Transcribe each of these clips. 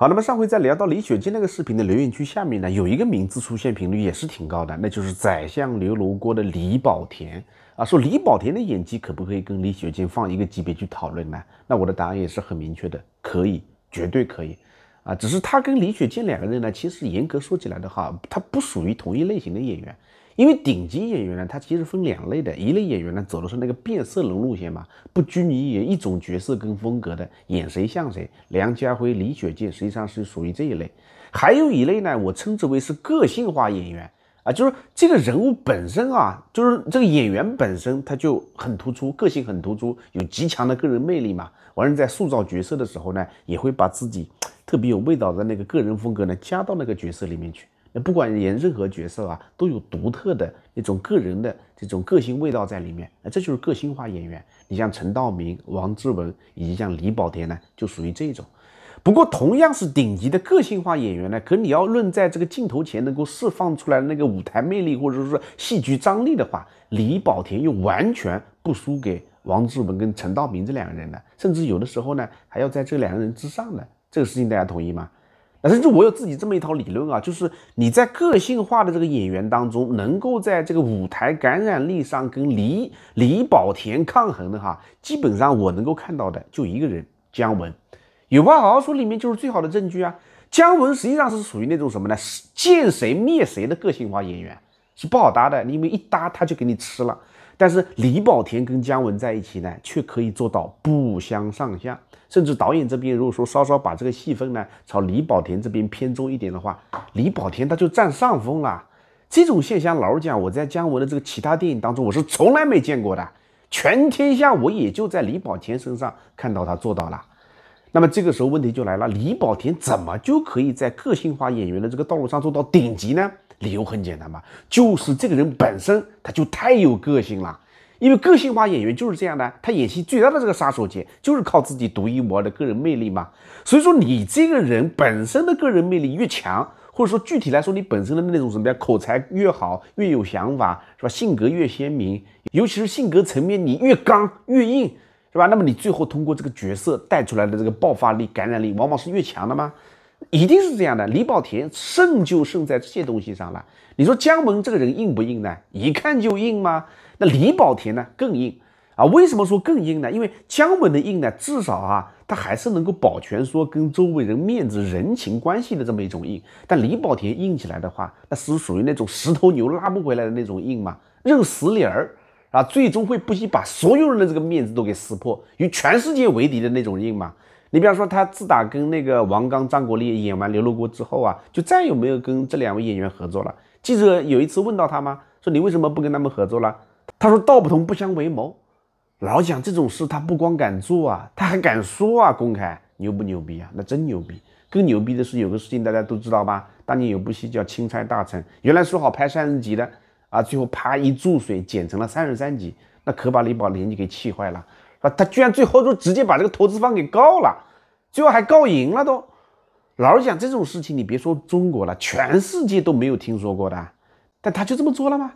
好，那么上回在聊到李雪健那个视频的留言区下面呢，有一个名字出现频率也是挺高的，那就是宰相刘罗锅的李保田啊，说李保田的演技可不可以跟李雪健放一个级别去讨论呢？那我的答案也是很明确的，可以，绝对可以，啊，只是他跟李雪健两个人呢，其实严格说起来的话，他不属于同一类型的演员。因为顶级演员呢，他其实分两类的，一类演员呢走的是那个变色龙路线嘛，不拘泥于一种角色跟风格的，演谁像谁。梁家辉、李雪健实际上是属于这一类。还有一类呢，我称之为是个性化演员啊，就是这个人物本身啊，就是这个演员本身他就很突出，个性很突出，有极强的个人魅力嘛。完人在塑造角色的时候呢，也会把自己特别有味道的那个个人风格呢加到那个角色里面去。那不管演任何角色啊，都有独特的那种个人的这种个性味道在里面。那这就是个性化演员。你像陈道明、王志文，以及像李保田呢，就属于这种。不过，同样是顶级的个性化演员呢，可你要论在这个镜头前能够释放出来的那个舞台魅力，或者说戏剧张力的话，李保田又完全不输给王志文跟陈道明这两个人的，甚至有的时候呢，还要在这两个人之上呢。这个事情大家同意吗？甚至我有自己这么一套理论啊，就是你在个性化的这个演员当中，能够在这个舞台感染力上跟李李保田抗衡的哈，基本上我能够看到的就一个人姜文，《有话好好说》里面就是最好的证据啊。姜文实际上是属于那种什么呢？见谁灭谁的个性化演员。是不好搭的，因为一搭他就给你吃了。但是李保田跟姜文在一起呢，却可以做到不相上下。甚至导演这边如果说稍稍把这个戏份呢朝李保田这边偏重一点的话，李保田他就占上风了。这种现象老实讲，我在姜文的这个其他电影当中我是从来没见过的，全天下我也就在李保田身上看到他做到了。那么这个时候问题就来了，李保田怎么就可以在个性化演员的这个道路上做到顶级呢？理由很简单嘛，就是这个人本身他就太有个性了，因为个性化演员就是这样的，他演戏最大的这个杀手锏就是靠自己独一无二的个人魅力嘛。所以说你这个人本身的个人魅力越强，或者说具体来说你本身的那种什么呀，口才越好，越有想法是吧？性格越鲜明，尤其是性格层面你越刚越硬是吧？那么你最后通过这个角色带出来的这个爆发力、感染力往往是越强的嘛。一定是这样的，李保田胜就胜在这些东西上了。你说姜文这个人硬不硬呢？一看就硬吗？那李保田呢？更硬啊？为什么说更硬呢？因为姜文的硬呢，至少啊，他还是能够保全说跟周围人面子、人情关系的这么一种硬。但李保田硬起来的话，那是属于那种十头牛拉不回来的那种硬嘛，认死理儿啊，最终会不惜把所有人的这个面子都给撕破，与全世界为敌的那种硬嘛。你比方说，他自打跟那个王刚、张国立演完《刘罗锅》之后啊，就再也没有跟这两位演员合作了。记者有一次问到他吗，说你为什么不跟他们合作了？他说道不同不相为谋，老蒋这种事，他不光敢做啊，他还敢说啊，公开牛不牛逼啊？那真牛逼！更牛逼的是，有个事情大家都知道吧？当年有部戏叫《钦差大臣》，原来说好拍三十集的啊，最后啪一注水剪成了三十三集，那可把李宝就给气坏了。啊，他居然最后就直接把这个投资方给告了，最后还告赢了都。老实讲，这种事情你别说中国了，全世界都没有听说过的。但他就这么做了吗？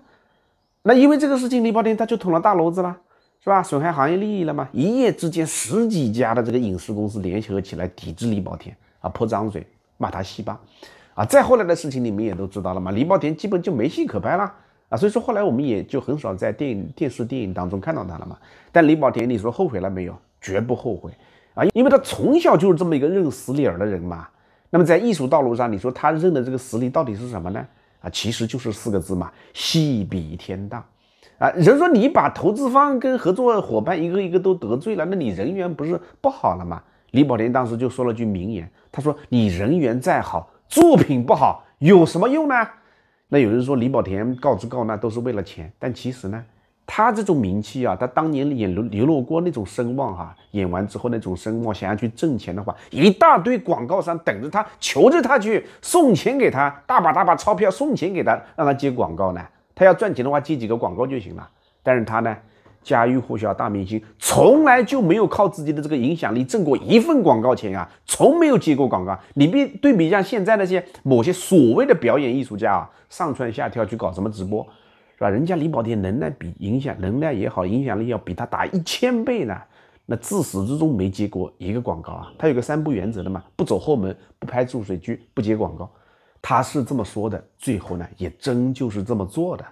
那因为这个事情，李保田他就捅了大娄子了，是吧？损害行业利益了吗？一夜之间，十几家的这个影视公司联合起来抵制李保田，啊，泼脏水，骂他西巴，啊，再后来的事情你们也都知道了嘛。李保田基本就没戏可拍了。所以说后来我们也就很少在电影、电视、电影当中看到他了嘛。但李保田，你说后悔了没有？绝不后悔啊！因为他从小就是这么一个认死理儿的人嘛。那么在艺术道路上，你说他认的这个死理到底是什么呢？啊，其实就是四个字嘛：戏比天大。啊，人说你把投资方跟合作伙伴一个一个都得罪了，那你人缘不是不好了吗？李保田当时就说了句名言，他说：“你人缘再好，作品不好有什么用呢？”那有人说李保田告之告那都是为了钱，但其实呢，他这种名气啊，他当年演刘刘罗锅那种声望啊，演完之后那种声望，想要去挣钱的话，一大堆广告商等着他，求着他去送钱给他，大把大把钞票送钱给他，让他接广告呢。他要赚钱的话，接几个广告就行了。但是他呢？家喻户晓大明星，从来就没有靠自己的这个影响力挣过一份广告钱啊，从没有接过广告。你比对比一下现在那些某些所谓的表演艺术家啊，上蹿下跳去搞什么直播，是吧？人家李保田能耐比影响能耐也好，影响力要比他大一千倍呢。那自始至终没接过一个广告啊，他有个三不原则的嘛，不走后门，不拍注水剧，不接广告。他是这么说的，最后呢，也真就是这么做的。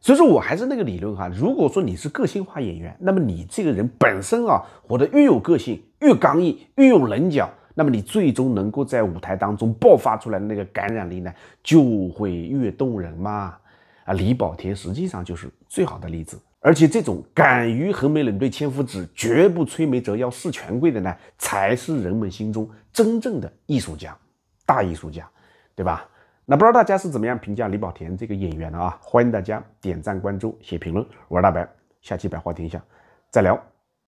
所以说我还是那个理论哈，如果说你是个性化演员，那么你这个人本身啊，活得越有个性、越刚毅、越有棱角，那么你最终能够在舞台当中爆发出来的那个感染力呢，就会越动人嘛。啊，李保田实际上就是最好的例子。而且这种敢于横眉冷对千夫指，绝不吹眉折腰事权贵的呢，才是人们心中真正的艺术家，大艺术家，对吧？那不知道大家是怎么样评价李保田这个演员的啊？欢迎大家点赞、关注、写评论。我是大白，下期百花天下再聊。